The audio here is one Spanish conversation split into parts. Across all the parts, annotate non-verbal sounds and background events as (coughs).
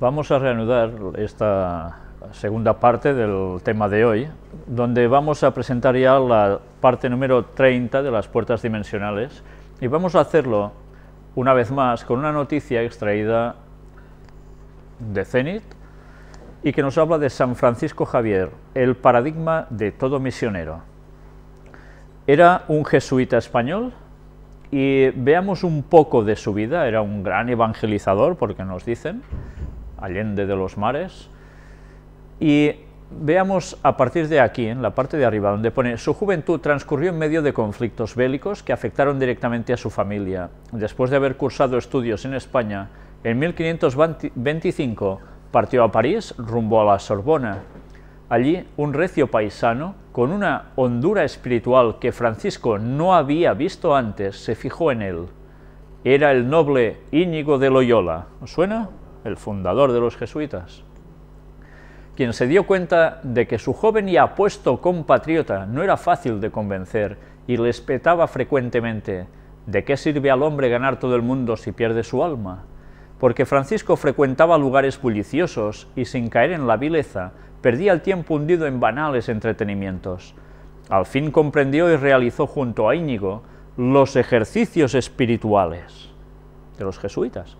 Vamos a reanudar esta segunda parte del tema de hoy, donde vamos a presentar ya la parte número 30 de las puertas dimensionales y vamos a hacerlo una vez más con una noticia extraída de Zenit y que nos habla de San Francisco Javier, el paradigma de todo misionero. Era un jesuita español y veamos un poco de su vida, era un gran evangelizador, porque nos dicen, Allende de los Mares. Y veamos a partir de aquí, en la parte de arriba, donde pone su juventud transcurrió en medio de conflictos bélicos que afectaron directamente a su familia. Después de haber cursado estudios en España, en 1525 partió a París rumbo a la Sorbona. Allí, un recio paisano, con una hondura espiritual que Francisco no había visto antes, se fijó en él. Era el noble Íñigo de Loyola. ¿Os suena? el fundador de los jesuitas, quien se dio cuenta de que su joven y apuesto compatriota no era fácil de convencer y le espetaba frecuentemente ¿de qué sirve al hombre ganar todo el mundo si pierde su alma? Porque Francisco frecuentaba lugares bulliciosos y sin caer en la vileza, perdía el tiempo hundido en banales entretenimientos. Al fin comprendió y realizó junto a Íñigo los ejercicios espirituales de los jesuitas,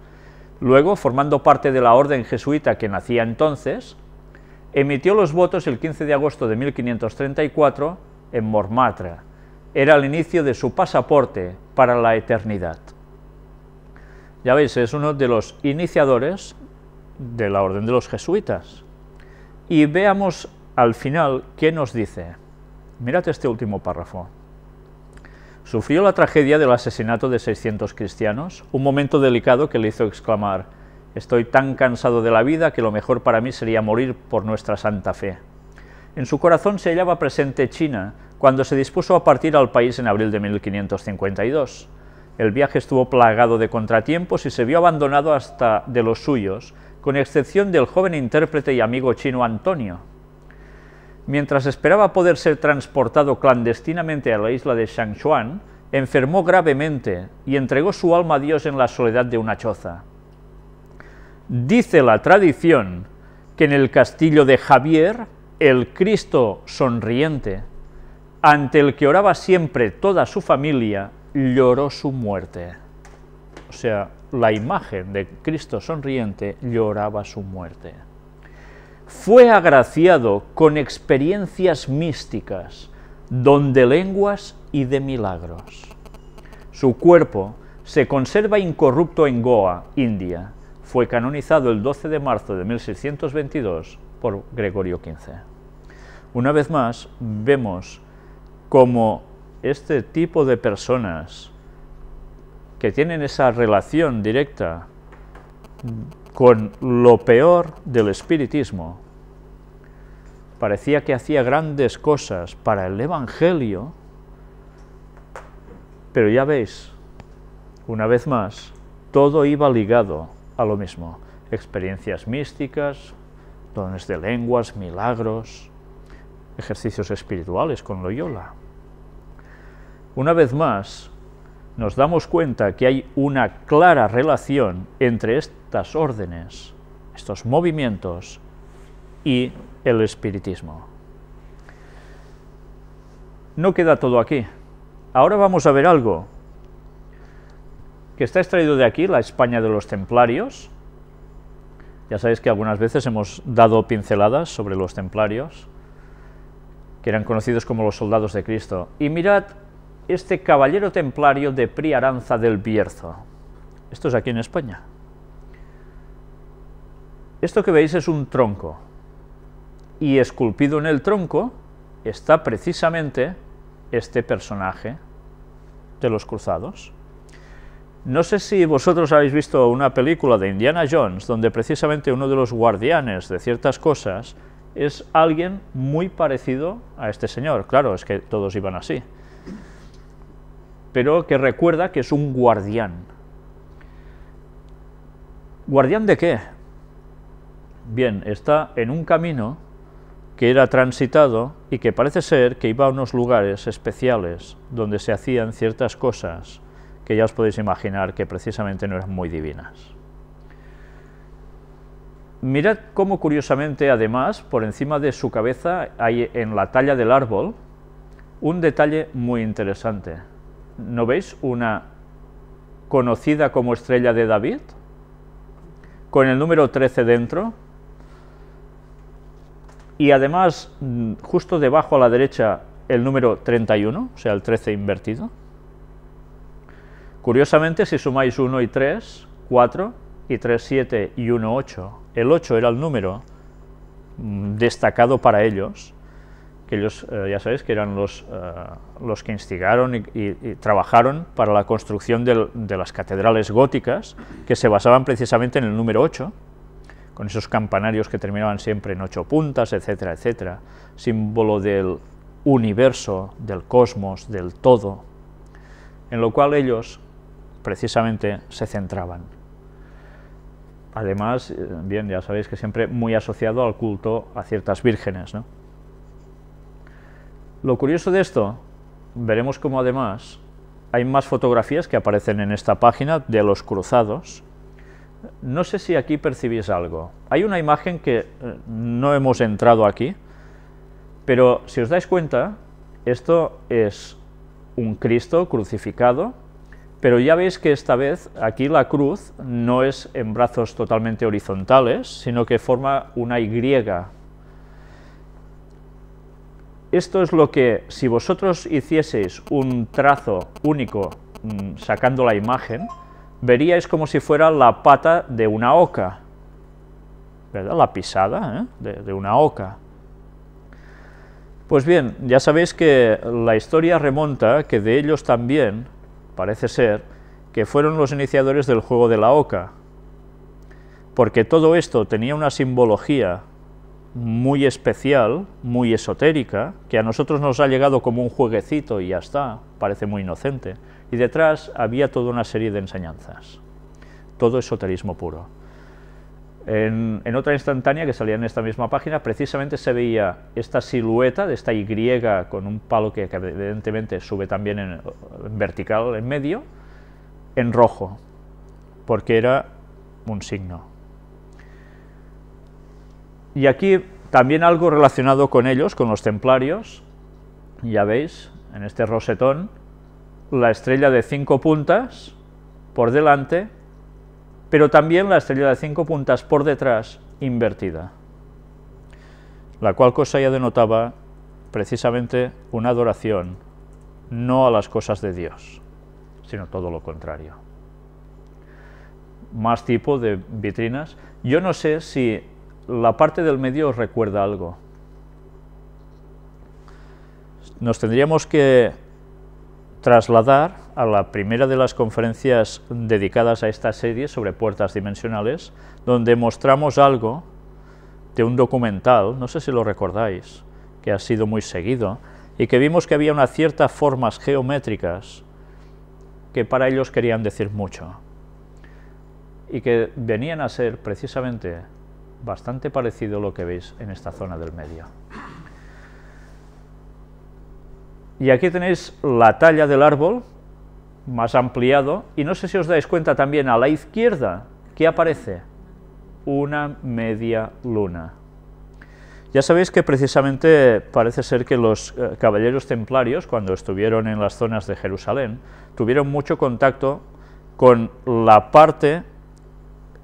Luego, formando parte de la orden jesuita que nacía entonces, emitió los votos el 15 de agosto de 1534 en Mormatra. Era el inicio de su pasaporte para la eternidad. Ya veis, es uno de los iniciadores de la orden de los jesuitas. Y veamos al final qué nos dice. Mirad este último párrafo sufrió la tragedia del asesinato de 600 cristianos, un momento delicado que le hizo exclamar, estoy tan cansado de la vida que lo mejor para mí sería morir por nuestra santa fe. En su corazón se hallaba presente China, cuando se dispuso a partir al país en abril de 1552. El viaje estuvo plagado de contratiempos y se vio abandonado hasta de los suyos, con excepción del joven intérprete y amigo chino Antonio, mientras esperaba poder ser transportado clandestinamente a la isla de Shangchuan, enfermó gravemente y entregó su alma a Dios en la soledad de una choza. Dice la tradición que en el castillo de Javier, el Cristo sonriente, ante el que oraba siempre toda su familia, lloró su muerte. O sea, la imagen de Cristo sonriente lloraba su muerte fue agraciado con experiencias místicas, don de lenguas y de milagros. Su cuerpo se conserva incorrupto en Goa, India. Fue canonizado el 12 de marzo de 1622 por Gregorio XV. Una vez más, vemos cómo este tipo de personas que tienen esa relación directa con lo peor del espiritismo, parecía que hacía grandes cosas para el Evangelio, pero ya veis, una vez más, todo iba ligado a lo mismo. Experiencias místicas, dones de lenguas, milagros, ejercicios espirituales con Loyola. Una vez más, nos damos cuenta que hay una clara relación entre estas órdenes, estos movimientos y el espiritismo. No queda todo aquí. Ahora vamos a ver algo que está extraído de aquí, la España de los templarios. Ya sabéis que algunas veces hemos dado pinceladas sobre los templarios, que eran conocidos como los soldados de Cristo. Y mirad este caballero templario de Priaranza del Bierzo. Esto es aquí en España. Esto que veis es un tronco, y esculpido en el tronco está precisamente este personaje de los cruzados. No sé si vosotros habéis visto una película de Indiana Jones donde precisamente uno de los guardianes de ciertas cosas es alguien muy parecido a este señor. Claro, es que todos iban así pero que recuerda que es un guardián. ¿Guardián de qué? Bien, está en un camino que era transitado y que parece ser que iba a unos lugares especiales donde se hacían ciertas cosas que ya os podéis imaginar que precisamente no eran muy divinas. Mirad cómo curiosamente además por encima de su cabeza hay en la talla del árbol un detalle muy interesante. ¿no veis una conocida como estrella de David? Con el número 13 dentro. Y además, mm, justo debajo a la derecha, el número 31, o sea, el 13 invertido. Curiosamente, si sumáis 1 y 3, 4 y 3, 7 y 1, 8. El 8 era el número mm, destacado para ellos que ellos eh, ya sabéis que eran los, eh, los que instigaron y, trabajaron para la construcción de, las catedrales góticas, que se basaban precisamente en el número 8, con esos campanarios que terminaban siempre en ocho puntas, etcétera, etcétera, símbolo del universo, del cosmos, del todo, en lo cual ellos precisamente se centraban. Además, eh, bien, ya sabéis que siempre muy asociado al culto a ciertas vírgenes, ¿no? Lo curioso de esto, veremos como además hay más fotografías que aparecen en esta página de los cruzados. No sé si aquí percibís algo. Hay una imagen que eh, no hemos entrado aquí, pero si os dais cuenta, esto es un Cristo crucificado, pero ya veis que esta vez aquí la cruz no es en brazos totalmente horizontales, sino que forma una Y esto es lo que, si vosotros hicieseis un trazo único mm, sacando la imagen, veríais como si fuera la pata de una oca, ¿verdad? La pisada ¿eh? de, de una oca. Pues bien, ya sabéis que la historia remonta, que de ellos también, parece ser, que fueron los iniciadores del juego de la oca, porque todo esto tenía una simbología muy especial, muy esotérica, que a nosotros nos ha llegado como un jueguecito y ya está, parece muy inocente. Y detrás había toda una serie de enseñanzas, todo esoterismo puro. En, otra instantánea que salía en esta misma página, precisamente se veía esta silueta de esta Y con un palo que, evidentemente sube también en vertical, en medio, en rojo, porque era un signo y aquí también algo relacionado con ellos, con los templarios, ya veis, en este rosetón, la estrella de cinco puntas por delante, pero también la estrella de cinco puntas por detrás invertida, la cual cosa ya denotaba precisamente una adoración, no a las cosas de Dios, sino todo lo contrario. Más tipo de vitrinas. Yo no sé si la parte del medio recuerda algo. Nos tendríamos que trasladar a la primera de las conferencias dedicadas a esta serie sobre puertas dimensionales, donde mostramos algo de un documental, no sé si lo recordáis, que ha sido muy seguido, y que vimos que había unas ciertas formas geométricas que para ellos querían decir mucho, y que venían a ser precisamente bastante parecido a lo que veis en esta zona del medio. Y aquí tenéis la talla del árbol más ampliado, y no sé si os dais cuenta también a la izquierda, ¿qué aparece? Una media luna. Ya sabéis que precisamente parece ser que los eh, caballeros templarios, cuando estuvieron en las zonas de Jerusalén, tuvieron mucho contacto con la parte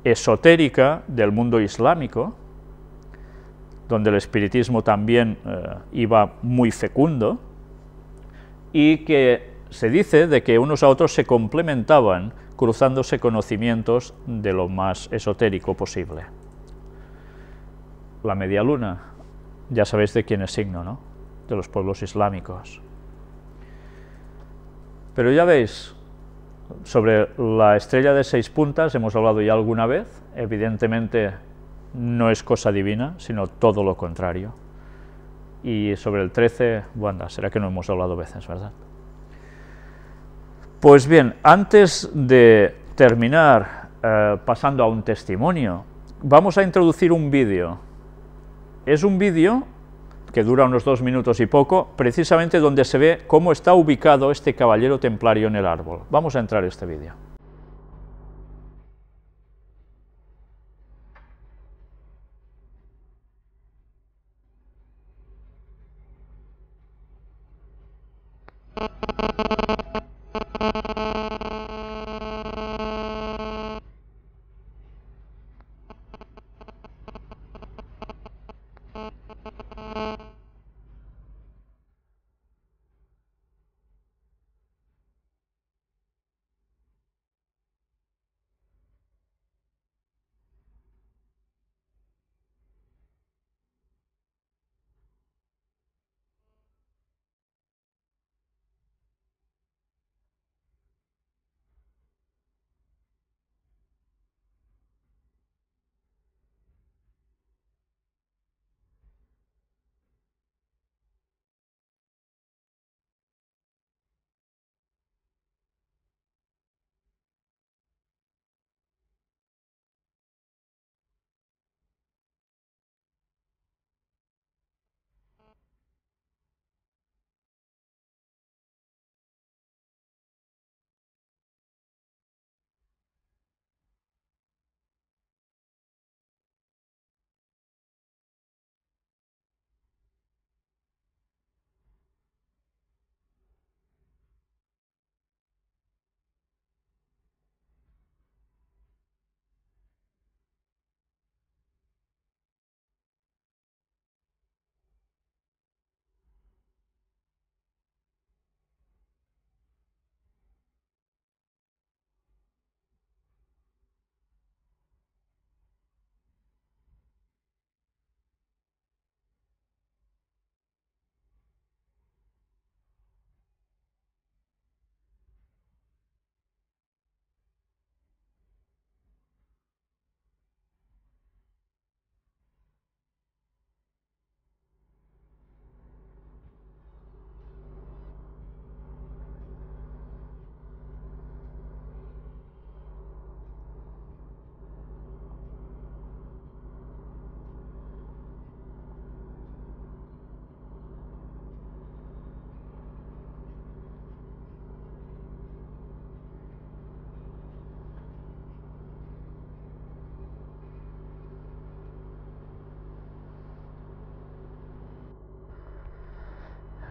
esotérica del mundo islámico, donde el espiritismo también eh, iba muy fecundo, y que se dice de que unos a otros se complementaban cruzándose conocimientos de lo más esotérico posible. La media luna, ya sabéis de quién es signo, ¿no? De los pueblos islámicos. Pero ya veis, sobre la estrella de seis puntas hemos hablado ya alguna vez, evidentemente no es cosa divina, sino todo lo contrario. Y sobre el 13, bueno, será que no hemos hablado veces, ¿verdad? Pues bien, antes de terminar eh, pasando a un testimonio, vamos a introducir un vídeo. Es un vídeo que dura unos dos minutos y poco, precisamente donde se ve cómo está ubicado este caballero templario en el árbol. Vamos a entrar a este vídeo.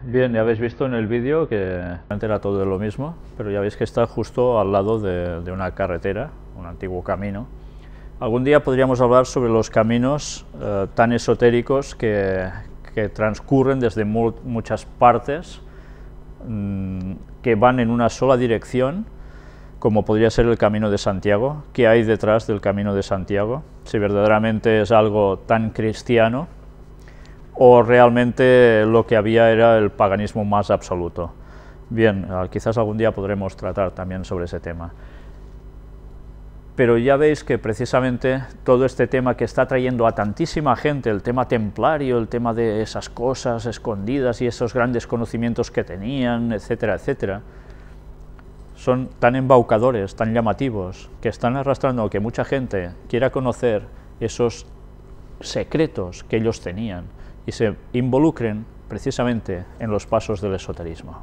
Bien, ya habéis visto en el vídeo que era todo lo mismo, pero ya veis que está justo al lado de, una carretera, un antiguo camino. Algún día podríamos hablar sobre los caminos eh, tan esotéricos que, transcurren desde muchas partes, mm, que van en una sola dirección, como podría ser el Camino de Santiago. ¿Qué hay detrás del Camino de Santiago? Si verdaderamente es algo tan cristiano, o realmente lo que había era el paganismo más absoluto. Bien, ah, quizás algún día podremos tratar también sobre ese tema. Pero ya veis que precisamente todo este tema que está trayendo a tantísima gente, el tema templario, el tema de esas cosas escondidas y esos grandes conocimientos que tenían, etcétera, etcétera, son tan embaucadores, tan llamativos, que están arrastrando que mucha gente quiera conocer esos secretos que ellos tenían, y se involucren precisamente en los pasos del esoterismo.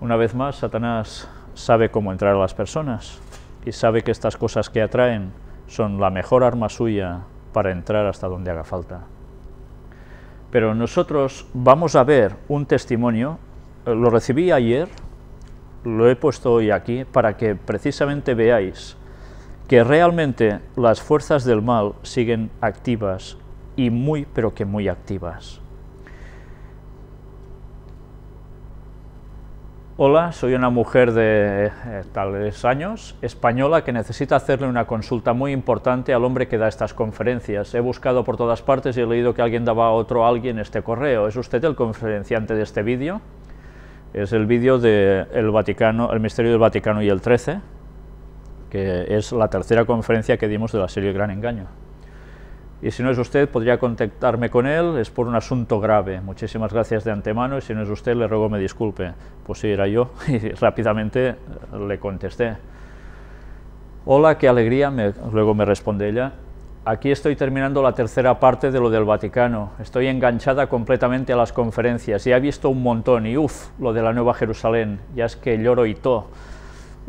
Una vez más, Satanás sabe cómo entrar a las personas y sabe que estas cosas que atraen son la mejor arma suya para entrar hasta donde haga falta. Pero nosotros vamos a ver un testimonio, eh, lo recibí ayer, lo he puesto hoy aquí, para que precisamente veáis que realmente las fuerzas del mal siguen activas y muy, pero que muy activas. Hola, soy una mujer de eh, tales años, española, que necesita hacerle una consulta muy importante al hombre que da estas conferencias. He buscado por todas partes y he leído que alguien daba a otro alguien este correo. ¿Es usted el conferenciante de este vídeo? Es el vídeo del Vaticano, el misterio del Vaticano y el 13, que es la tercera conferencia que dimos de la serie Gran Engaño y si no es usted podría contactarme con él, es por un asunto grave. Muchísimas gracias de antemano y si no es usted le ruego me disculpe. Pues sí, era yo (laughs) y rápidamente eh, le contesté. Hola, qué alegría, luego me responde ella. Aquí estoy terminando la tercera parte de lo del Vaticano. Estoy enganchada completamente a las conferencias. ...y he visto un montón y uff, lo de la Nueva Jerusalén. Ya es que lloro y todo.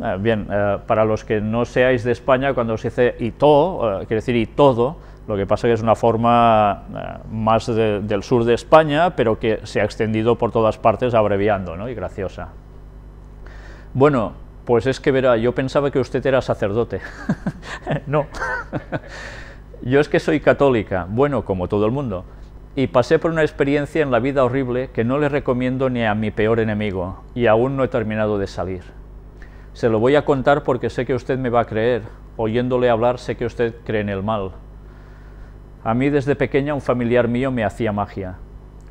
Eh, bien, eh, para los que no seáis de España, cuando se dice y todo, quiere decir y todo, lo que pasa es que es una forma eh, más del sur de España, pero que se ha extendido por todas partes abreviando, ¿no? Y graciosa. Bueno, pues es que verá, yo pensaba que usted era sacerdote. (laughs) no. (laughs) yo es que soy católica, bueno, como todo el mundo. Y pasé por una experiencia en la vida horrible que no le recomiendo ni a mi peor enemigo, y aún no he terminado de salir. Se lo voy a contar porque sé que usted me va a creer. Oyéndole hablar sé que usted cree en el mal a mí desde pequeña un familiar mío me hacía magia.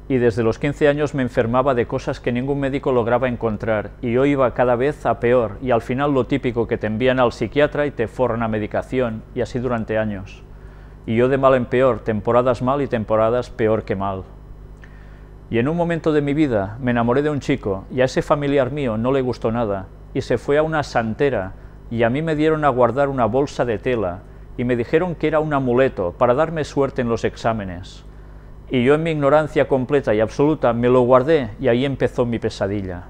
Y desde los 15 años me enfermaba de cosas que ningún médico lograba encontrar, y yo iba cada vez a peor, y al final lo típico que te envían al psiquiatra y te forran a medicación, y así durante años. Y yo de mal en peor, temporadas mal y temporadas peor que mal. Y en un momento de mi vida me enamoré de un chico, y a ese familiar mío no le gustó nada, y se fue a una santera, y a mí me dieron a guardar una bolsa de tela, y me dijeron que era un amuleto para darme suerte en los exámenes. Y yo en mi ignorancia completa y absoluta me lo guardé y ahí empezó mi pesadilla.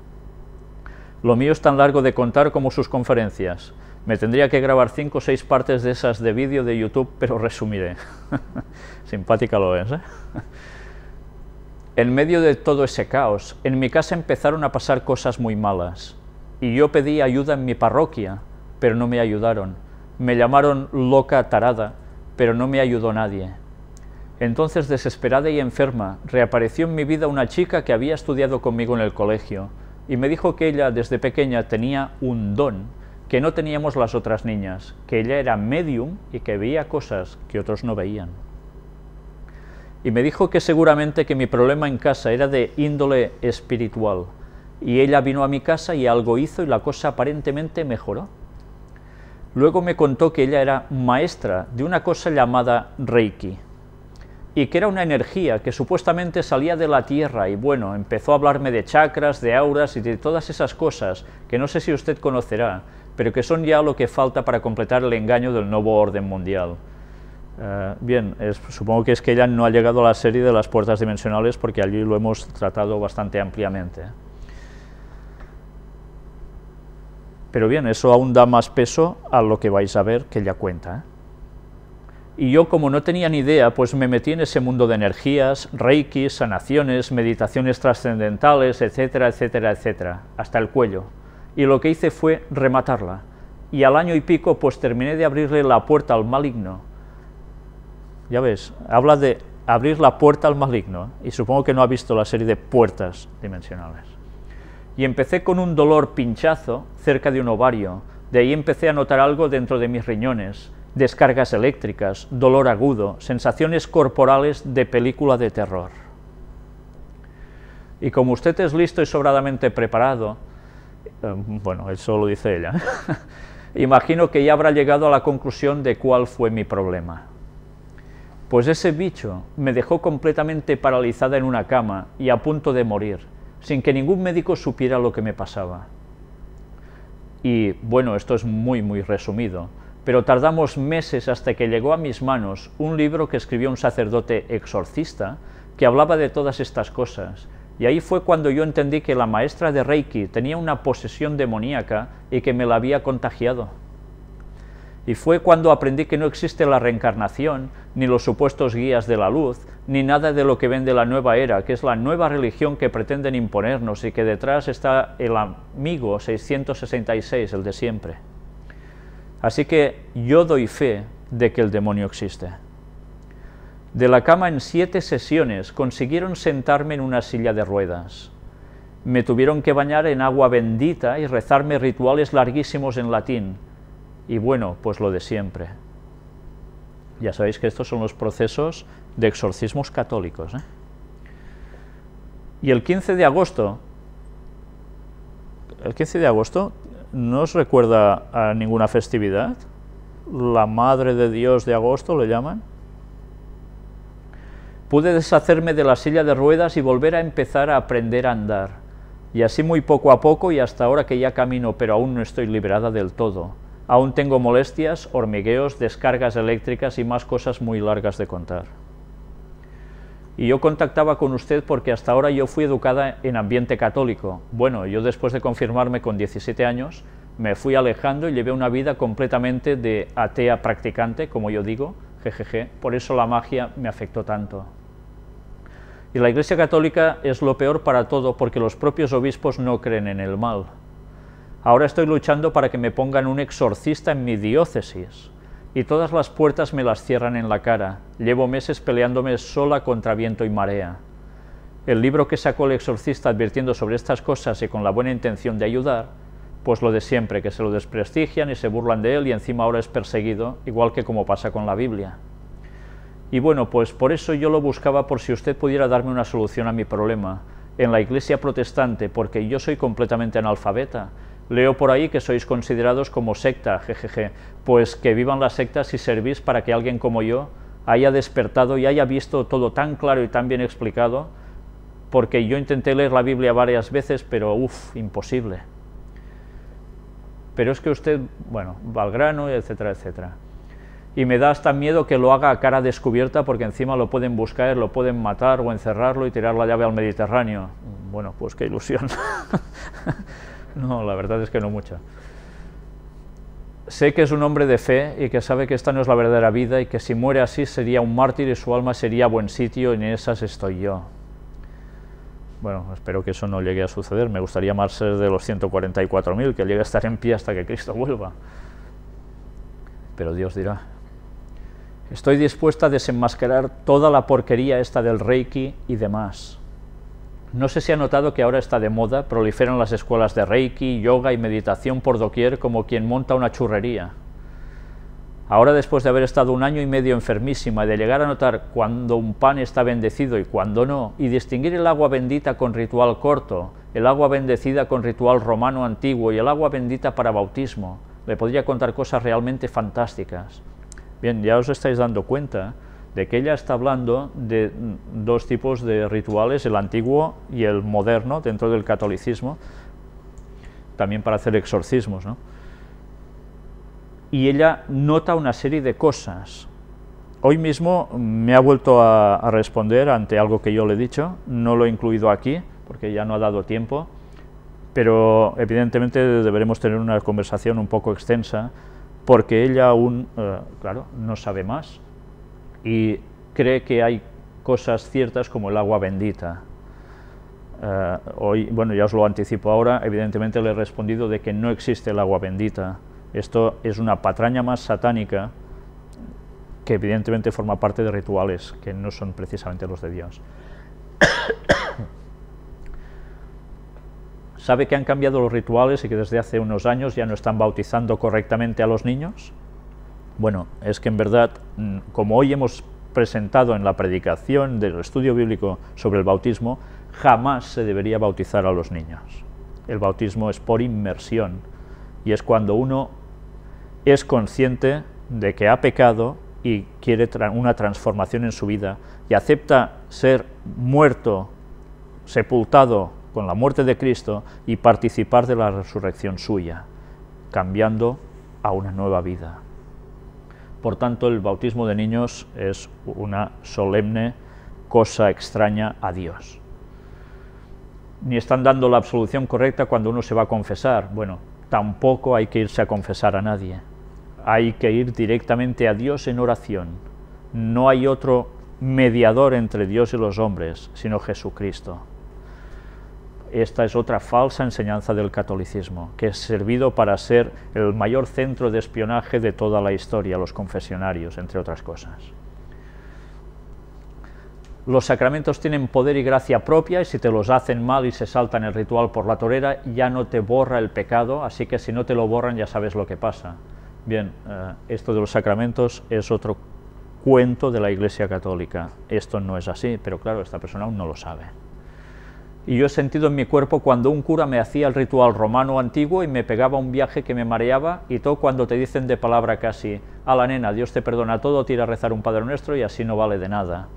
Lo mío es tan largo de contar como sus conferencias. Me tendría que grabar cinco o seis partes de esas de vídeo de YouTube, pero resumiré. (laughs) Simpática lo es, ¿eh? En medio de todo ese caos, en mi casa empezaron a pasar cosas muy malas. Y yo pedí ayuda en mi parroquia, pero no me ayudaron me llamaron loca tarada, pero no me ayudó nadie. Entonces, desesperada y enferma, reapareció en mi vida una chica que había estudiado conmigo en el colegio y me dijo que ella desde pequeña tenía un don que no teníamos las otras niñas, que ella era medium y que veía cosas que otros no veían. Y me dijo que seguramente que mi problema en casa era de índole espiritual, y ella vino a mi casa y algo hizo y la cosa aparentemente mejoró. Luego me contó que ella era maestra de una cosa llamada Reiki y que era una energía que supuestamente salía de la tierra y bueno, empezó a hablarme de chakras, de auras y de todas esas cosas que no sé si usted conocerá, pero que son ya lo que falta para completar el engaño del nuevo orden mundial. Eh, bien, supongo que es que ella no ha llegado a la serie de las puertas dimensionales porque allí lo hemos tratado bastante ampliamente. Pero bien, eso aún da más peso a lo que vais a ver que ya cuenta. ¿eh? Y yo, como no tenía ni idea, pues me metí en ese mundo de energías, reiki, sanaciones, meditaciones trascendentales, etcétera, etcétera, etcétera, hasta el cuello. Y lo que hice fue rematarla. Y al año y pico, pues terminé de abrirle la puerta al maligno. Ya ves, habla de abrir la puerta al maligno, y supongo que no ha visto la serie de puertas dimensionales y empecé con un dolor pinchazo cerca de un ovario. De ahí empecé a notar algo dentro de mis riñones, descargas eléctricas, dolor agudo, sensaciones corporales de película de terror. Y como usted es listo y sobradamente preparado, eh, bueno, eso lo dice ella, (laughs) imagino que ya habrá llegado a la conclusión de cuál fue mi problema. Pues ese bicho me dejó completamente paralizada en una cama y a punto de morir sin que ningún médico supiera lo que me pasaba. Y bueno, esto es muy, muy resumido, pero tardamos meses hasta que llegó a mis manos un libro que escribió un sacerdote exorcista que hablaba de todas estas cosas, y ahí fue cuando yo entendí que la maestra de Reiki tenía una posesión demoníaca y que me la había contagiado. Y fue cuando aprendí que no existe la reencarnación, ni los supuestos guías de la luz, ni nada de lo que de la nueva era, que es la nueva religión que pretenden imponernos y que detrás está el amigo 666, el de siempre. Así que yo doy fe de que el demonio existe. De la cama en siete sesiones consiguieron sentarme en una silla de ruedas. Me tuvieron que bañar en agua bendita y rezarme rituales larguísimos en latín, y bueno, pues lo de siempre. Ya sabéis que estos son los procesos de exorcismos católicos. ¿eh? Y el 15 de agosto, el 15 de agosto no os recuerda a ninguna festividad, la Madre de Dios de agosto ¿lo llaman, pude deshacerme de la silla de ruedas y volver a empezar a aprender a andar, y así muy poco a poco y hasta ahora que ya camino, pero aún no estoy liberada del todo Aún tengo molestias, hormigueos, descargas eléctricas y más cosas muy largas de contar. Y yo contactaba con usted porque hasta ahora yo fui educada en ambiente católico. Bueno, yo después de confirmarme con 17 años, me fui alejando y llevé una vida completamente de atea practicante, como yo digo, jejeje, por eso la magia me afectó tanto. Y la Iglesia Católica es lo peor para todo porque los propios obispos no creen en el mal. Ahora estoy luchando para que me pongan un exorcista en mi diócesis. Y todas las puertas me las cierran en la cara. Llevo meses peleándome sola contra viento y marea. El libro que sacó el exorcista advirtiendo sobre estas cosas y con la buena intención de ayudar, pues lo de siempre, que se lo desprestigian y se burlan de él y encima ahora es perseguido, igual que como pasa con la Biblia. Y bueno, pues por eso yo lo buscaba por si usted pudiera darme una solución a mi problema, en la iglesia protestante, porque yo soy completamente analfabeta, Leo por ahí que sois considerados como secta, jejeje. Pues que vivan las sectas y servís para que alguien como yo haya despertado y haya visto todo tan claro y tan bien explicado, porque yo intenté leer la Biblia varias veces, pero uff, imposible. Pero es que usted, bueno, va al grano, etcétera, etcétera. Y me da hasta miedo que lo haga a cara descubierta porque encima lo pueden buscar, lo pueden matar o encerrarlo y tirar la llave al Mediterráneo. Bueno, pues qué ilusión. (laughs) No, la verdad es que no mucha. Sé que es un hombre de fe y que sabe que esta no es la verdadera vida y que si muere así sería un mártir y su alma sería buen sitio y en esas estoy yo. Bueno, espero que eso no llegue a suceder. Me gustaría más ser de los 144.000, que llegue a estar en pie hasta que Cristo vuelva. Pero Dios dirá. Estoy dispuesta a desenmascarar toda la porquería esta del Reiki y demás. No sé si ha notado que ahora está de moda, proliferan las escuelas de Reiki, yoga y meditación por doquier como quien monta una churrería. Ahora, después de haber estado un año y medio enfermísima y de llegar a notar cuando un pan está bendecido y cuando no, y distinguir el agua bendita con ritual corto, el agua bendecida con ritual romano antiguo y el agua bendita para bautismo, le podría contar cosas realmente fantásticas. Bien, ya os estáis dando cuenta de que ella está hablando de dos tipos de rituales, el antiguo y el moderno, dentro del catolicismo, también para hacer exorcismos. ¿no? Y ella nota una serie de cosas. Hoy mismo me ha vuelto a, responder ante algo que yo le he dicho, no lo he incluido aquí, porque ya no ha dado tiempo, pero evidentemente deberemos tener una conversación un poco extensa, porque ella aún, eh, claro, no sabe más, y cree que hay cosas ciertas como el agua bendita. Eh, hoy, bueno, ya os lo anticipo ahora, evidentemente le he respondido de que no existe el agua bendita. Esto es una patraña más satánica que evidentemente forma parte de rituales que no son precisamente los de Dios. (coughs) ¿Sabe que han cambiado los rituales y que desde hace unos años ya no están bautizando correctamente a los niños? Bueno, es que en verdad, mm, como hoy hemos presentado en la predicación del estudio bíblico sobre el bautismo, jamás se debería bautizar a los niños. El bautismo es por inmersión y es cuando uno es consciente de que ha pecado y quiere una transformación en su vida y acepta ser muerto, sepultado con la muerte de Cristo y participar de la resurrección suya, cambiando a una nueva vida. Por tanto, el bautismo de niños es una solemne cosa extraña a Dios. Ni están dando la absolución correcta cuando uno se va a confesar. Bueno, tampoco hay que irse a confesar a nadie. Hay que ir directamente a Dios en oración. No hay otro mediador entre Dios y los hombres, sino Jesucristo esta es otra falsa enseñanza del catolicismo, que ha servido para ser el mayor centro de espionaje de toda la historia, los confesionarios, entre otras cosas. Los sacramentos tienen poder y gracia propia, y si te los hacen mal y se saltan el ritual por la torera, ya no te borra el pecado, así que si no te lo borran ya sabes lo que pasa. Bien, eh, esto de los sacramentos es otro cuento de la Iglesia Católica. Esto no es así, pero claro, esta persona aún no lo sabe y yo he sentido en mi cuerpo cuando un cura me hacía el ritual romano antiguo y me pegaba un viaje que me mareaba y todo cuando te dicen de palabra casi, a la nena, Dios te perdona todo, tira a rezar un Padre Nuestro y así no vale de nada.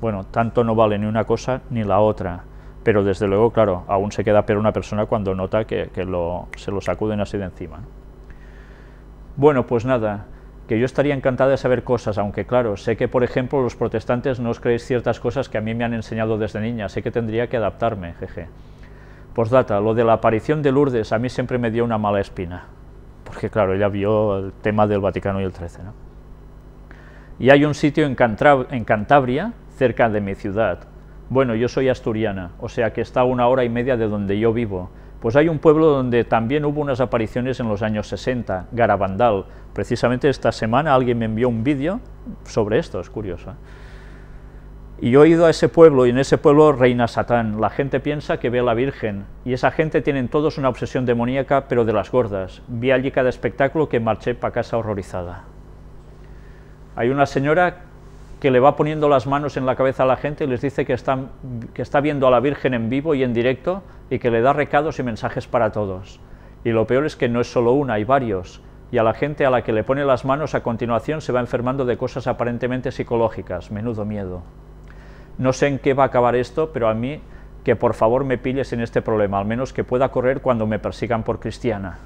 Bueno, tanto no vale ni una cosa ni la otra, pero desde luego, claro, aún se queda pero una persona cuando nota que, que lo, se lo sacuden así de encima. Bueno, pues nada, que yo estaría encantada de saber cosas, aunque claro, sé que por ejemplo los protestantes no os creéis ciertas cosas que a mí me han enseñado desde niña, sé que tendría que adaptarme, jeje. data, lo de la aparición de Lourdes a mí siempre me dio una mala espina, porque claro, ella vio el tema del Vaticano y el XIII, ¿no? Y hay un sitio en, en Cantabria, cerca de mi ciudad. Bueno, yo soy asturiana, o sea que está a una hora y media de donde yo vivo, pues hay un pueblo donde también hubo unas apariciones en los años 60, Garabandal. Precisamente esta semana alguien me envió un vídeo sobre esto, es curioso. Y yo he ido a ese pueblo y en ese pueblo reina Satán. La gente piensa que ve a la Virgen y esa gente tienen todos una obsesión demoníaca, pero de las gordas. Vi allí cada espectáculo que marché para casa horrorizada. Hay una señora que le va poniendo las manos en la cabeza a la gente y les dice que, que está viendo a la Virgen en vivo y en directo y que le da recados y mensajes para todos. Y lo peor es que no es solo una, hay varios. Y a la gente a la que le pone las manos a continuación se va enfermando de cosas aparentemente psicológicas, menudo miedo. No sé en qué va a acabar esto, pero a mí que por favor me pilles en este problema, al menos que pueda correr cuando me persigan por cristiana.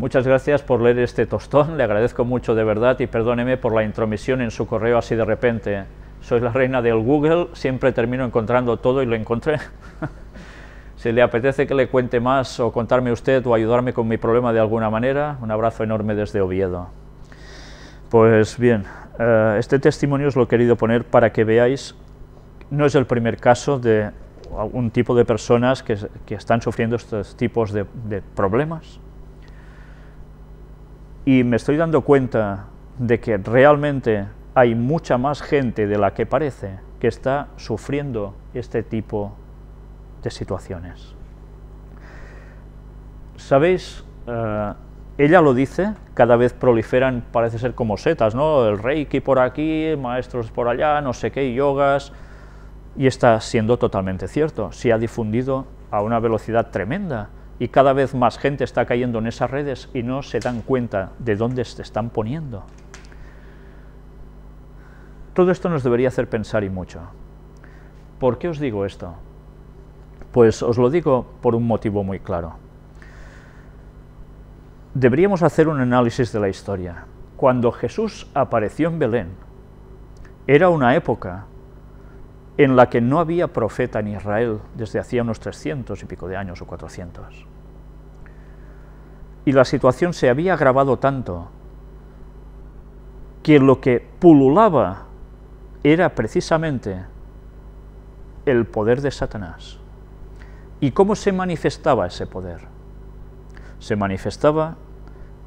Muchas gracias por leer este tostón, le agradezco mucho de verdad y perdóneme por la intromisión en su correo así de repente. Soy la reina del Google, siempre termino encontrando todo y lo encontré. (laughs) si le apetece que le cuente más o contarme usted o ayudarme con mi problema de alguna manera, un abrazo enorme desde Oviedo. Pues bien, eh, este testimonio os lo he querido poner para que veáis, no es el primer caso de algún tipo de personas que, están sufriendo estos tipos de problemas y me estoy dando cuenta de que realmente hay mucha más gente de la que parece que está sufriendo este tipo de situaciones. ¿Sabéis? Eh, ella lo dice, cada vez proliferan, parece ser como setas, ¿no? El reiki por aquí, maestros por allá, no sé qué, yogas... Y está siendo totalmente cierto, se ha difundido a una velocidad tremenda y cada vez más gente está cayendo en esas redes y no se dan cuenta de dónde se están poniendo. Todo esto nos debería hacer pensar y mucho. ¿Por qué os digo esto? Pues os lo digo por un motivo muy claro. Deberíamos hacer un análisis de la historia. Cuando Jesús apareció en Belén, era una época en la que no había profeta en Israel desde hacía unos 300 y pico de años o 400 y la situación se había agravado tanto que lo que pululaba era precisamente el poder de Satanás. ¿Y cómo se manifestaba ese poder? Se manifestaba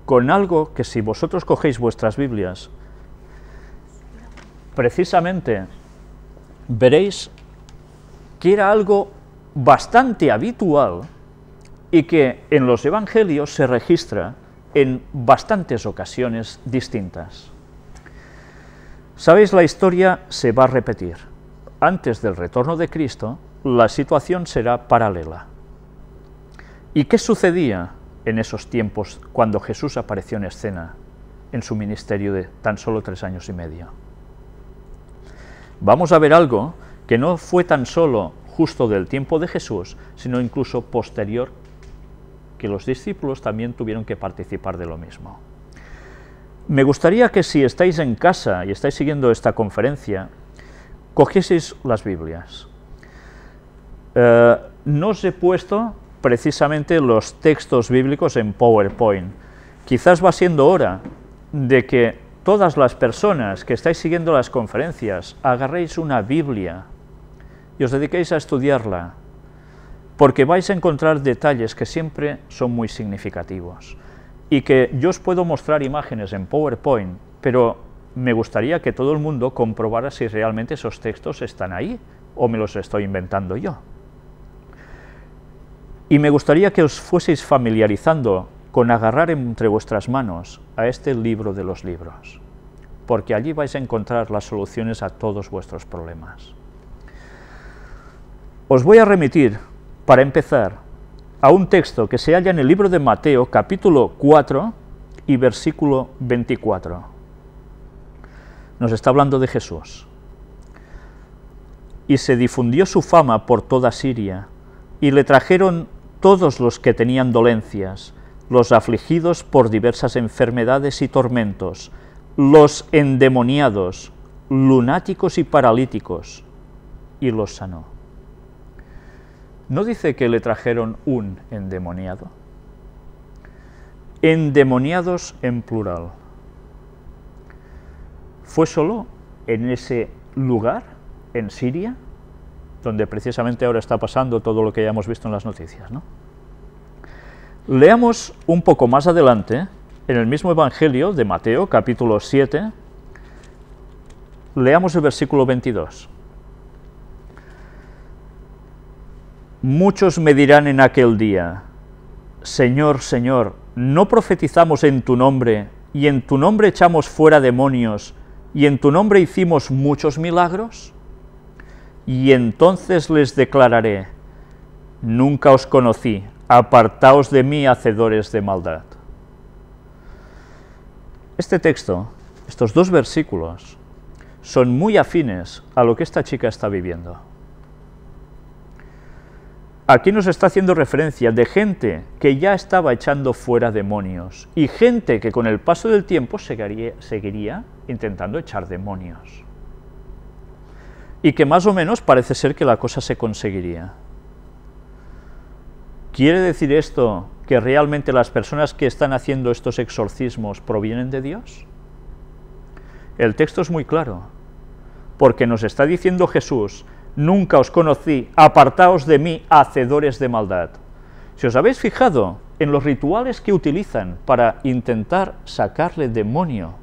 con algo que si vosotros cogéis vuestras Biblias, precisamente veréis que era algo bastante habitual y que en los evangelios se registra en bastantes ocasiones distintas. Sabéis, la historia se va a repetir. Antes del retorno de Cristo, la situación será paralela. ¿Y qué sucedía en esos tiempos cuando Jesús apareció en escena en su ministerio de tan solo tres años y medio? Vamos a ver algo que no fue tan solo justo del tiempo de Jesús, sino incluso posterior que los discípulos también tuvieron que participar de lo mismo. Me gustaría que si estáis en casa y estáis siguiendo esta conferencia, cogieseis las Biblias. Eh, no os he puesto precisamente los textos bíblicos en PowerPoint. Quizás va siendo hora de que todas las personas que estáis siguiendo las conferencias agarréis una Biblia y os dediquéis a estudiarla, porque vais a encontrar detalles que siempre son muy significativos y que yo os puedo mostrar imágenes en PowerPoint, pero me gustaría que todo el mundo comprobara si realmente esos textos están ahí o me los estoy inventando yo. Y me gustaría que os fueseis familiarizando con agarrar entre vuestras manos a este libro de los libros, porque allí vais a encontrar las soluciones a todos vuestros problemas. Os voy a remitir para empezar, a un texto que se halla en el libro de Mateo, capítulo 4 y versículo 24. Nos está hablando de Jesús. Y se difundió su fama por toda Siria, y le trajeron todos los que tenían dolencias, los afligidos por diversas enfermedades y tormentos, los endemoniados, lunáticos y paralíticos, y los sanó. ¿No dice que le trajeron un endemoniado? Endemoniados en plural. ¿Fue solo en ese lugar, en Siria, donde precisamente ahora está pasando todo lo que ya hemos visto en las noticias? ¿no? Leamos un poco más adelante, en el mismo Evangelio de Mateo, capítulo 7, leamos el versículo 22. Muchos me dirán en aquel día, Señor, Señor, ¿no profetizamos en tu nombre, y en tu nombre echamos fuera demonios, y en tu nombre hicimos muchos milagros? Y entonces les declararé, Nunca os conocí, apartaos de mí, hacedores de maldad. Este texto, estos dos versículos, son muy afines a lo que esta chica está viviendo aquí nos está haciendo referencia de gente que ya estaba echando fuera demonios y gente que con el paso del tiempo seguiría, intentando echar demonios. Y que más o menos parece ser que la cosa se conseguiría. ¿Quiere decir esto que realmente las personas que están haciendo estos exorcismos provienen de Dios? El texto es muy claro, porque nos está diciendo Jesús nunca os conocí, apartaos de mí, hacedores de maldad. Si os habéis fijado en los rituales que utilizan para intentar sacarle demonio,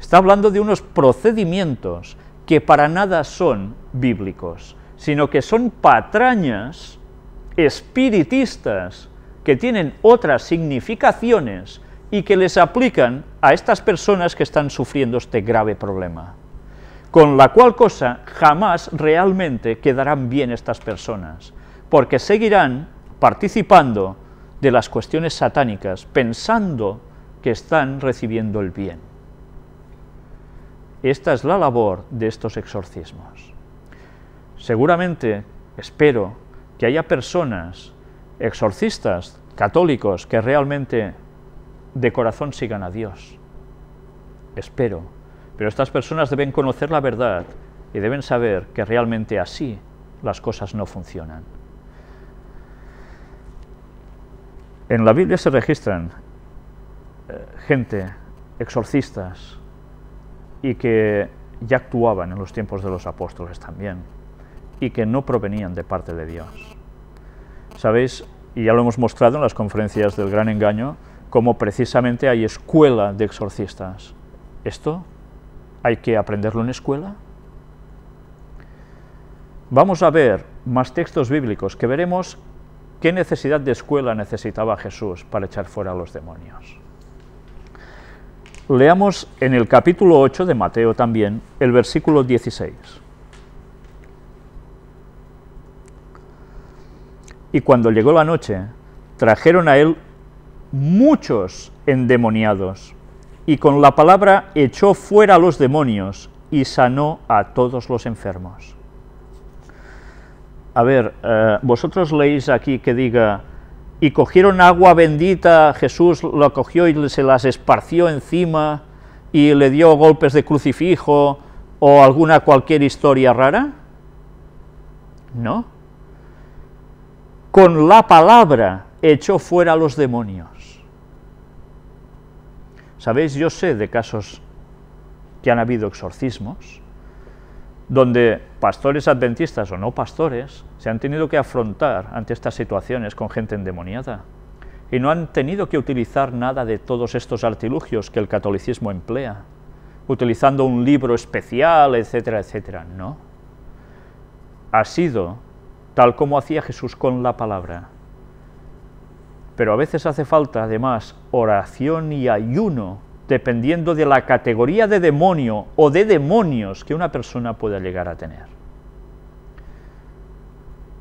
está hablando de unos procedimientos que para nada son bíblicos, sino que son patrañas espiritistas que tienen otras significaciones y que les aplican a estas personas que están sufriendo este grave problema con la cual cosa jamás realmente quedarán bien estas personas, porque seguirán participando de las cuestiones satánicas, pensando que están recibiendo el bien. Esta es la labor de estos exorcismos. Seguramente, espero, que haya personas, exorcistas, católicos, que realmente de corazón sigan a Dios. Espero pero estas personas deben conocer la verdad y deben saber que realmente así las cosas no funcionan. En la Biblia se registran eh, gente, exorcistas, y que ya actuaban en los tiempos de los apóstoles también, y que no provenían de parte de Dios. Sabéis, y ya lo hemos mostrado en las conferencias del gran engaño, cómo precisamente hay escuela de exorcistas. Esto hay que aprenderlo en escuela. Vamos a ver más textos bíblicos que veremos qué necesidad de escuela necesitaba Jesús para echar fuera a los demonios. Leamos en el capítulo 8 de Mateo también, el versículo 16. Y cuando llegó la noche, trajeron a él muchos endemoniados, y con la palabra echó fuera a los demonios y sanó a todos los enfermos. A ver, eh, vosotros leéis aquí que diga, y cogieron agua bendita, Jesús la cogió y se las esparció encima y le dio golpes de crucifijo o alguna cualquier historia rara. No. Con la palabra echó fuera a los demonios. Sabéis, yo sé de casos que han habido exorcismos, donde pastores adventistas o no pastores se han tenido que afrontar ante estas situaciones con gente endemoniada y no han tenido que utilizar nada de todos estos artilugios que el catolicismo emplea, utilizando un libro especial, etcétera, etcétera. No. Ha sido tal como hacía Jesús con la palabra, pero a veces hace falta además oración y ayuno, dependiendo de la categoría de demonio o de demonios que una persona pueda llegar a tener.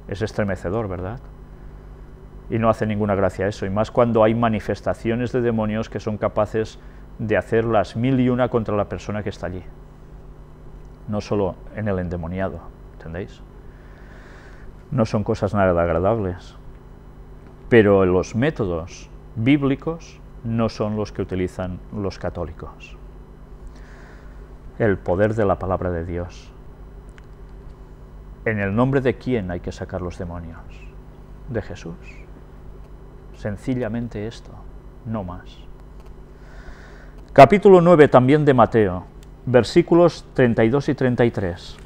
Es estremecedor, ¿verdad? Y no hace ninguna gracia eso, y más cuando hay manifestaciones de demonios que son capaces de hacer las mil y una contra la persona que está allí. No solo en el endemoniado, ¿entendéis? No son cosas nada agradables. Pero los métodos bíblicos no son los que utilizan los católicos. El poder de la palabra de Dios. ¿En el nombre de quién hay que sacar los demonios? De Jesús. Sencillamente esto, no más. Capítulo 9 también de Mateo, versículos 32 y 33.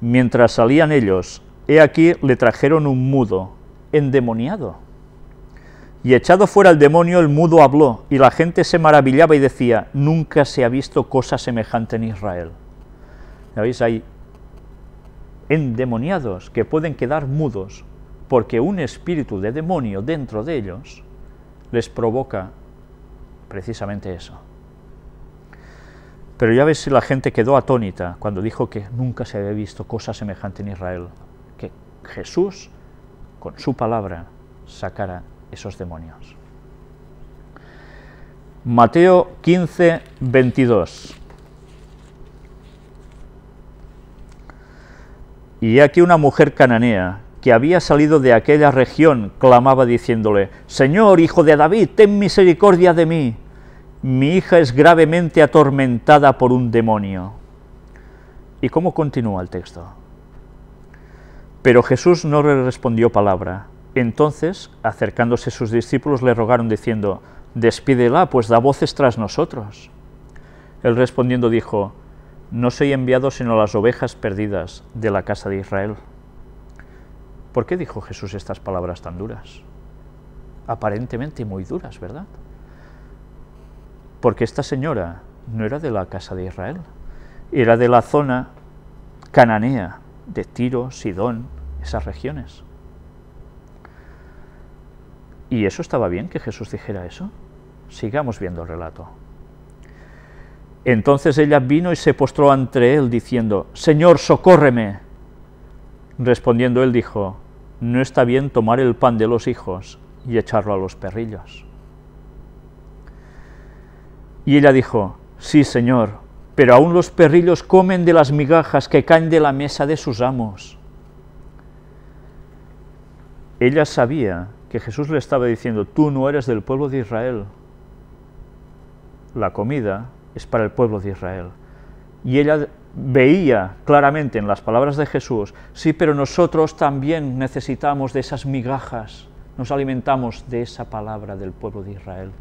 Mientras salían ellos he aquí le trajeron un mudo, endemoniado. Y echado fuera el demonio, el mudo habló, y la gente se maravillaba y decía, nunca se ha visto cosa semejante en Israel. ¿Ya veis? Hay endemoniados que pueden quedar mudos porque un espíritu de demonio dentro de ellos les provoca precisamente eso. Pero ya veis si la gente quedó atónita cuando dijo que nunca se había visto cosa semejante en Israel. Jesús, con su palabra, sacara esos demonios. Mateo 15, 22. Y aquí una mujer cananea que había salido de aquella región clamaba diciéndole, Señor, hijo de David, ten misericordia de mí. Mi hija es gravemente atormentada por un demonio. ¿Y cómo continúa el texto? Pero Jesús no le respondió palabra. Entonces, acercándose sus discípulos, le rogaron diciendo, Despídela, pues da voces tras nosotros. Él respondiendo dijo, No soy enviado sino a las ovejas perdidas de la casa de Israel. ¿Por qué dijo Jesús estas palabras tan duras? Aparentemente muy duras, ¿verdad? Porque esta señora no era de la casa de Israel, era de la zona cananea, de Tiro, Sidón, esas regiones. ¿Y eso estaba bien que Jesús dijera eso? Sigamos viendo el relato. Entonces ella vino y se postró ante él diciendo, Señor, socórreme. Respondiendo él dijo, no está bien tomar el pan de los hijos y echarlo a los perrillos. Y ella dijo, sí, Señor, pero aún los perrillos comen de las migajas que caen de la mesa de sus amos. Ella sabía que Jesús le estaba diciendo, tú no eres del pueblo de Israel. La comida es para el pueblo de Israel. Y ella veía claramente en las palabras de Jesús, sí, pero nosotros también necesitamos de esas migajas, nos alimentamos de esa palabra del pueblo de Israel.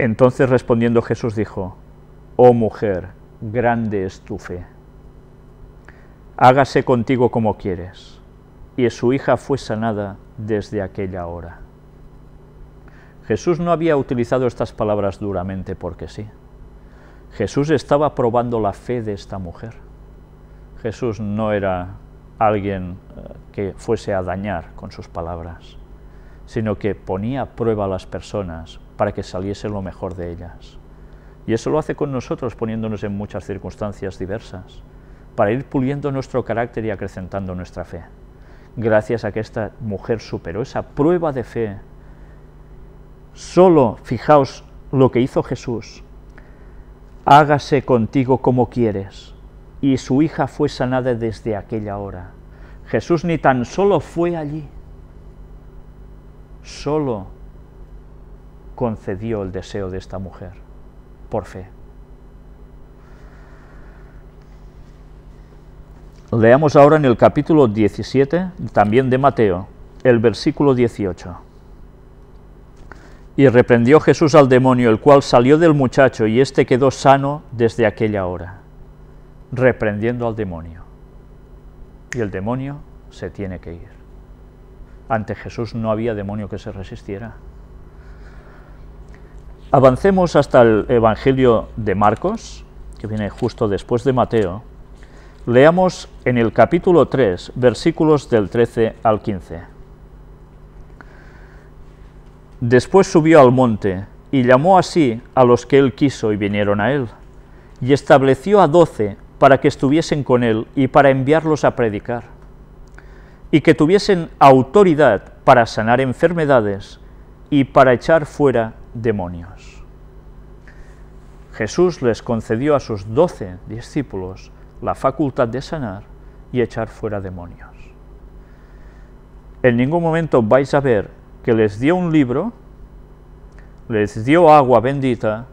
Entonces respondiendo Jesús dijo, Oh mujer, grande es tu fe, hágase contigo como quieres. Y su hija fue sanada desde aquella hora. Jesús no había utilizado estas palabras duramente porque sí. Jesús estaba probando la fe de esta mujer. Jesús no era alguien eh, que fuese a dañar con sus palabras, sino que ponía a prueba a las personas para que saliese lo mejor de ellas. Y eso lo hace con nosotros poniéndonos en muchas circunstancias diversas, para ir puliendo nuestro carácter y acrecentando nuestra fe. Gracias a que esta mujer superó esa prueba de fe, solo fijaos lo que hizo Jesús, hágase contigo como quieres, y su hija fue sanada desde aquella hora. Jesús ni tan solo fue allí, solo concedió el deseo de esta mujer, por fe. Leamos ahora en el capítulo 17, también de Mateo, el versículo 18. Y reprendió Jesús al demonio, el cual salió del muchacho, y éste quedó sano desde aquella hora, reprendiendo al demonio. Y el demonio se tiene que ir. Ante Jesús no había demonio que se resistiera. Avancemos hasta el Evangelio de Marcos, que viene justo después de Mateo. Leamos en el capítulo 3, versículos del 13 al 15. Después subió al monte, y llamó así a los que él quiso y vinieron a él, y estableció a doce para que estuviesen con él y para enviarlos a predicar, y que tuviesen autoridad para sanar enfermedades y para echar fuera demonios. Jesús les concedió a sus doce discípulos la facultad de sanar y echar fuera demonios. En ningún momento vais a ver que les dio un libro, les dio agua bendita,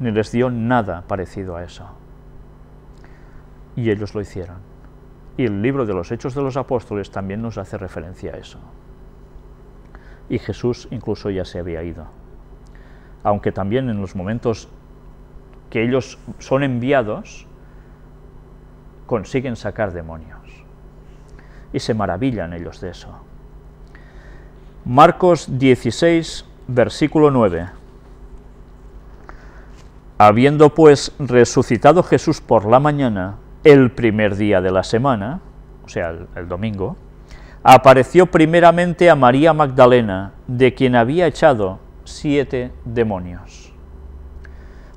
ni les dio nada parecido a eso. Y ellos lo hicieron. Y el libro de los Hechos de los Apóstoles también nos hace referencia a eso. Y Jesús incluso ya se había ido aunque también en los momentos que ellos son enviados, consiguen sacar demonios. Y se maravillan ellos de eso. Marcos 16, versículo 9. Habiendo pues resucitado Jesús por la mañana, el primer día de la semana, o sea, el, domingo, apareció primeramente a María Magdalena, de quien había echado siete demonios.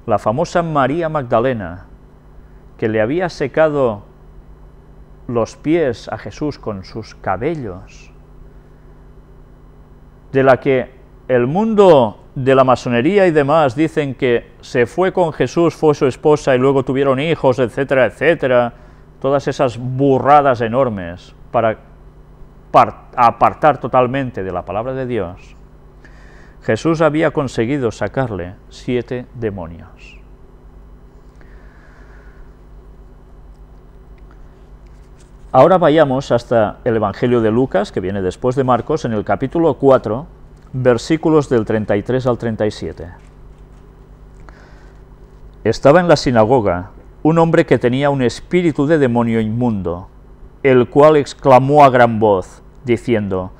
La famosa María Magdalena, que le había secado los pies a Jesús con sus cabellos, de la que el mundo de la masonería y demás dicen que se fue con Jesús, fue su esposa y luego tuvieron hijos, etcétera, etcétera, todas esas burradas enormes para apartar totalmente de la palabra de Dios, Jesús había conseguido sacarle siete demonios. Ahora vayamos hasta el Evangelio de Lucas, que viene después de Marcos, en el capítulo 4, versículos del 33 al 37. Estaba en la sinagoga un hombre que tenía un espíritu de demonio inmundo, el cual exclamó a gran voz, diciendo,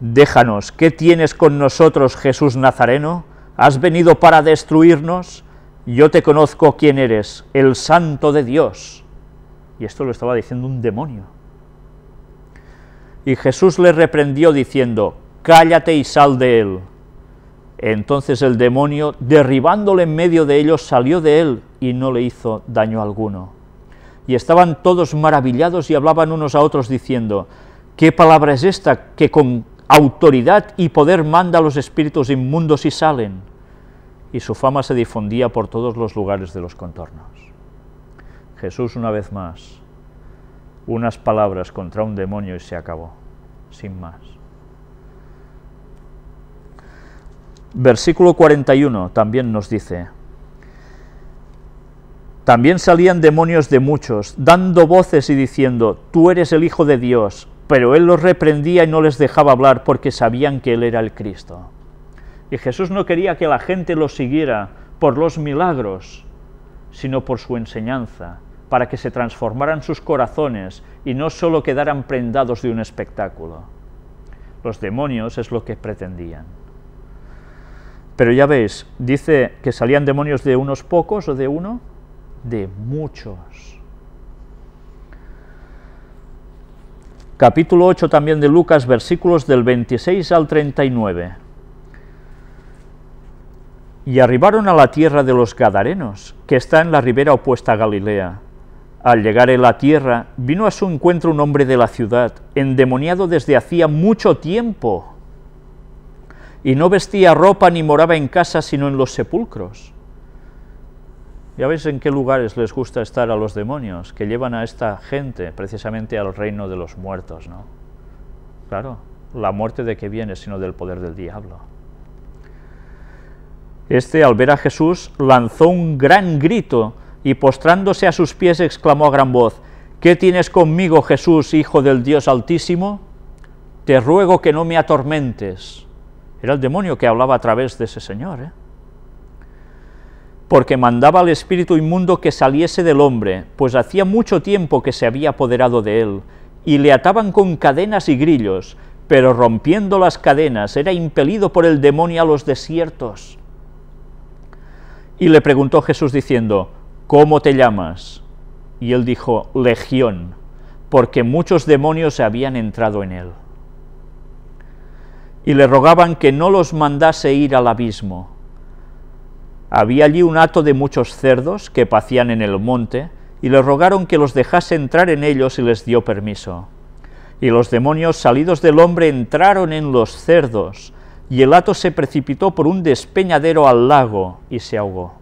Déjanos, ¿qué tienes con nosotros, Jesús Nazareno? ¿Has venido para destruirnos? Yo te conozco quién eres, el santo de Dios. Y esto lo estaba diciendo un demonio. Y Jesús le reprendió diciendo, cállate y sal de él. Entonces el demonio, derribándole en medio de ellos, salió de él y no le hizo daño alguno. Y estaban todos maravillados y hablaban unos a otros diciendo, ¿qué palabra es esta que con autoridad y poder manda a los espíritus inmundos y salen, y su fama se difundía por todos los lugares de los contornos. Jesús, una vez más, unas palabras contra un demonio y se acabó, sin más. Versículo 41 también nos dice, También salían demonios de muchos, dando voces y diciendo, Tú eres el Hijo de Dios, pero él los reprendía y no les dejaba hablar porque sabían que él era el Cristo. Y Jesús no quería que la gente lo siguiera por los milagros, sino por su enseñanza, para que se transformaran sus corazones y no solo quedaran prendados de un espectáculo. Los demonios es lo que pretendían. Pero ya veis, dice que salían demonios de unos pocos o de uno, de muchos. capítulo 8 también de Lucas, versículos del 26 al 39. Y arribaron a la tierra de los Gadarenos, que está en la ribera opuesta a Galilea. Al llegar en la tierra, vino a su encuentro un hombre de la ciudad, endemoniado desde hacía mucho tiempo, y no vestía ropa ni moraba en casa, sino en los sepulcros. Ya veis en qué lugares les gusta estar a los demonios, que llevan a esta gente precisamente al reino de los muertos, ¿no? Claro, la muerte de que viene, sino del poder del diablo. Este, al ver a Jesús, lanzó un gran grito y postrándose a sus pies exclamó a gran voz, ¿Qué tienes conmigo, Jesús, Hijo del Dios Altísimo? Te ruego que no me atormentes. Era el demonio que hablaba a través de ese señor, ¿eh? porque mandaba al espíritu inmundo que saliese del hombre, pues hacía mucho tiempo que se había apoderado de él, y le ataban con cadenas y grillos, pero rompiendo las cadenas era impelido por el demonio a los desiertos. Y le preguntó Jesús diciendo, ¿Cómo te llamas? Y él dijo, Legión, porque muchos demonios se habían entrado en él. Y le rogaban que no los mandase ir al abismo. Había allí un hato de muchos cerdos que pacían en el monte, y le rogaron que los dejase entrar en ellos y les dio permiso. Y los demonios salidos del hombre entraron en los cerdos, y el hato se precipitó por un despeñadero al lago y se ahogó.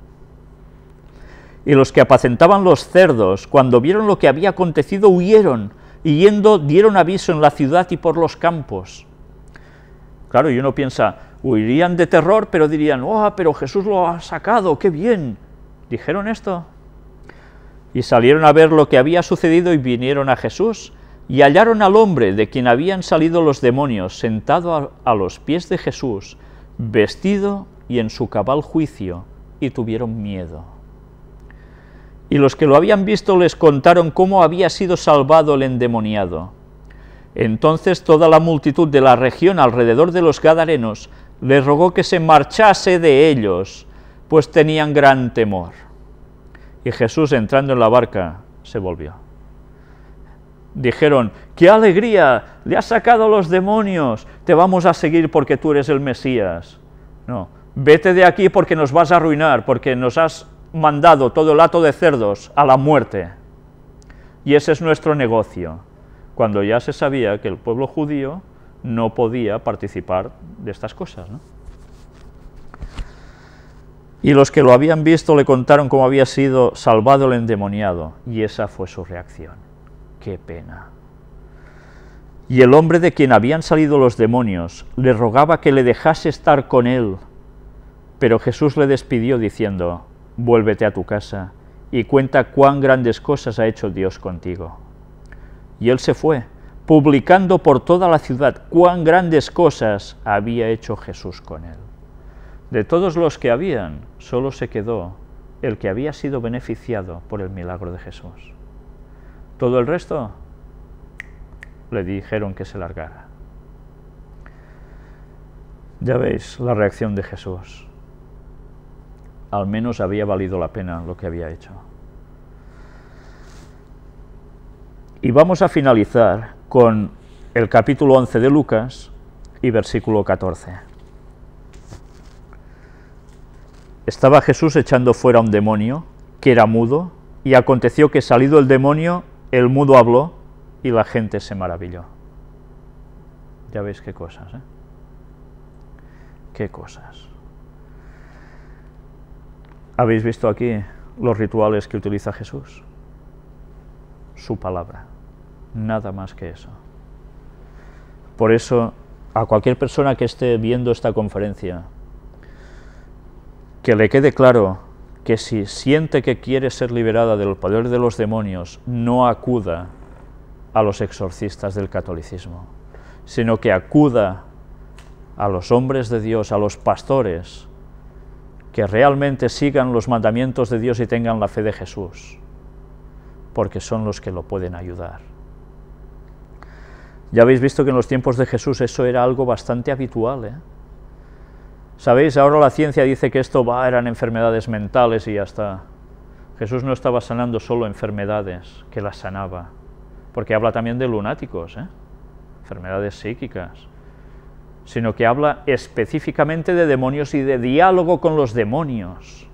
Y los que apacentaban los cerdos, cuando vieron lo que había acontecido, huyeron, y yendo dieron aviso en la ciudad y por los campos. Claro, y uno piensa, Huirían de terror, pero dirían, ¡oh, pero Jesús lo ha sacado, qué bien! ¿Dijeron esto? Y salieron a ver lo que había sucedido y vinieron a Jesús, y hallaron al hombre de quien habían salido los demonios, sentado a, los pies de Jesús, vestido y en su cabal juicio, y tuvieron miedo. Y los que lo habían visto les contaron cómo había sido salvado el endemoniado. Entonces toda la multitud de la región alrededor de los Gadarenos le rogó que se marchase de ellos, pues tenían gran temor. Y Jesús, entrando en la barca, se volvió. Dijeron, ¡qué alegría! Le has sacado a los demonios, te vamos a seguir porque tú eres el Mesías. No, vete de aquí porque nos vas a arruinar, porque nos has mandado todo el hato de cerdos a la muerte. Y ese es nuestro negocio. Cuando ya se sabía que el pueblo judío no podía participar de estas cosas. ¿no? Y los que lo habían visto le contaron cómo había sido salvado el endemoniado, y esa fue su reacción. ¡Qué pena! Y el hombre de quien habían salido los demonios le rogaba que le dejase estar con él, pero Jesús le despidió diciendo, vuélvete a tu casa y cuenta cuán grandes cosas ha hecho Dios contigo. Y él se fue, publicando por toda la ciudad cuán grandes cosas había hecho Jesús con él. De todos los que habían, solo se quedó el que había sido beneficiado por el milagro de Jesús. Todo el resto le dijeron que se largara. Ya veis la reacción de Jesús. Al menos había valido la pena lo que había hecho. Y vamos a finalizar con el capítulo 11 de Lucas y versículo 14. Estaba Jesús echando fuera un demonio, que era mudo, y aconteció que salido el demonio, el mudo habló, y la gente se maravilló. Ya veis qué cosas, ¿eh? Qué cosas. Habéis visto aquí los rituales que utiliza Jesús. Su palabra nada más que eso. Por eso, a cualquier persona que esté viendo esta conferencia, que le quede claro que si siente que quiere ser liberada del poder de los demonios, no acuda a los exorcistas del catolicismo, sino que acuda a los hombres de Dios, a los pastores, que realmente sigan los mandamientos de Dios y tengan la fe de Jesús, porque son los que lo pueden ayudar. Ya habéis visto que en los tiempos de Jesús eso era algo bastante habitual. ¿eh? Sabéis, ahora la ciencia dice que esto eran enfermedades mentales y ya está. Jesús no estaba sanando solo enfermedades, que las sanaba, porque habla también de lunáticos, ¿eh? enfermedades psíquicas, sino que habla específicamente de demonios y de diálogo con los demonios.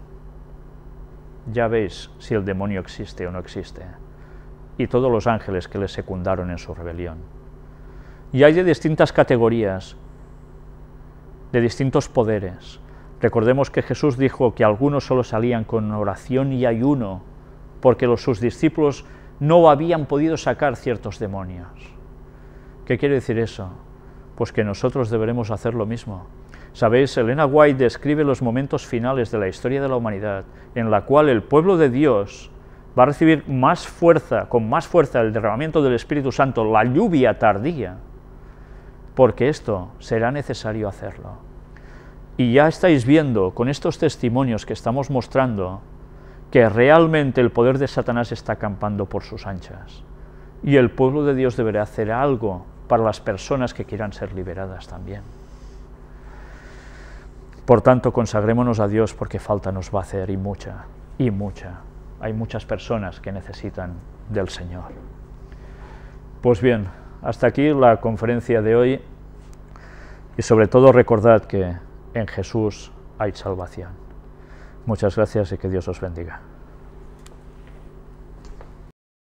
Ya veis si el demonio existe o no existe, ¿eh? y todos los ángeles que le secundaron en su rebelión. Y hay de distintas categorías, de distintos poderes. Recordemos que Jesús dijo que algunos solo salían con oración y ayuno, porque los, sus discípulos no habían podido sacar ciertos demonios. ¿Qué quiere decir eso? Pues que nosotros deberemos hacer lo mismo. Sabéis, Elena White describe los momentos finales de la historia de la humanidad, en la cual el pueblo de Dios va a recibir más fuerza, con más fuerza el derramamiento del Espíritu Santo, la lluvia tardía, porque esto será necesario hacerlo. Y ya estáis viendo con estos testimonios que estamos mostrando que realmente el poder de Satanás está acampando por sus anchas. Y el pueblo de Dios deberá hacer algo para las personas que quieran ser liberadas también. Por tanto, consagrémonos a Dios porque falta nos va a hacer y mucha, y mucha. Hay muchas personas que necesitan del Señor. Pues bien, hasta aquí la conferencia de hoy y sobre todo recordad que en Jesús hay salvación. Muchas gracias y que Dios os bendiga.